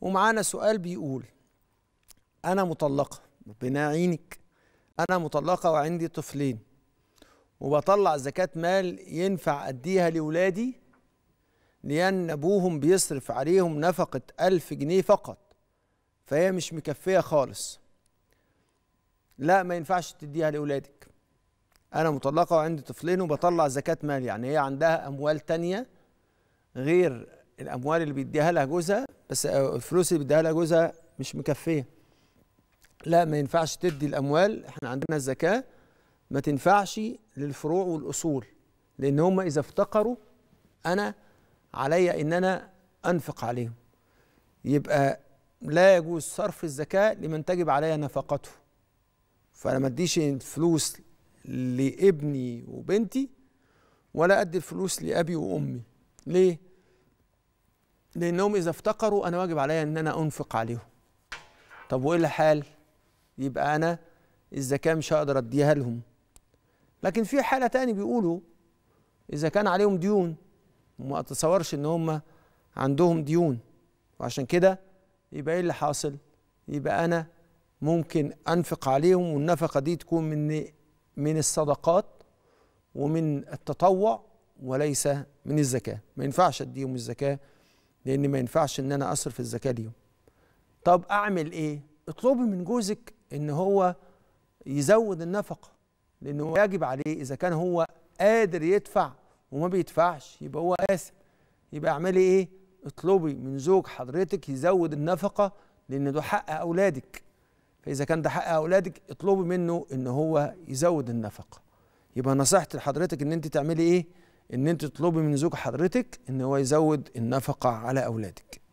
ومعانا سؤال بيقول أنا مطلقة ربنا يعينك أنا مطلقة وعندي طفلين وبطلع زكاة مال ينفع أديها لولادي لأن أبوهم بيصرف عليهم نفقة ألف جنيه فقط فهي مش مكفية خالص لا ما ينفعش تديها لأولادك أنا مطلقة وعندي طفلين وبطلع زكاة مال يعني هي عندها أموال تانية غير الأموال اللي بيديها لها جوزها بس آه، الفلوس اللي بيديها لها جوزها مش مكفيه لا ما ينفعش تدي الاموال احنا عندنا الزكاه ما تنفعش للفروع والاصول لان هم اذا افتقروا انا علي ان انا انفق عليهم يبقى لا يجوز صرف الزكاه لمن تجب علي نفقته فانا ما اديش فلوس لابني وبنتي ولا ادي الفلوس لابي وامي ليه لانهم اذا افتقروا انا واجب عليا ان انا انفق عليهم طب وايه الحال يبقى انا الزكاه مش هقدر اديها لهم لكن في حاله تاني بيقولوا اذا كان عليهم ديون وما اتصورش ان هم عندهم ديون وعشان كده يبقى ايه اللي حاصل يبقى انا ممكن انفق عليهم والنفقه دي تكون من من الصدقات ومن التطوع وليس من الزكاه ما ينفعش اديهم الزكاه لان ما ينفعش ان انا اصرف الزكاه اليوم طب اعمل ايه اطلبي من جوزك ان هو يزود النفقه لانه واجب عليه اذا كان هو قادر يدفع وما بيدفعش يبقى هو قاسم يبقى اعملي ايه اطلبي من زوج حضرتك يزود النفقه لان ده حق اولادك فاذا كان ده حق اولادك اطلبي منه ان هو يزود النفقه يبقى نصيحتي لحضرتك ان انت تعملي ايه ان انت تطلبي من زوج حضرتك ان هو يزود النفقه على اولادك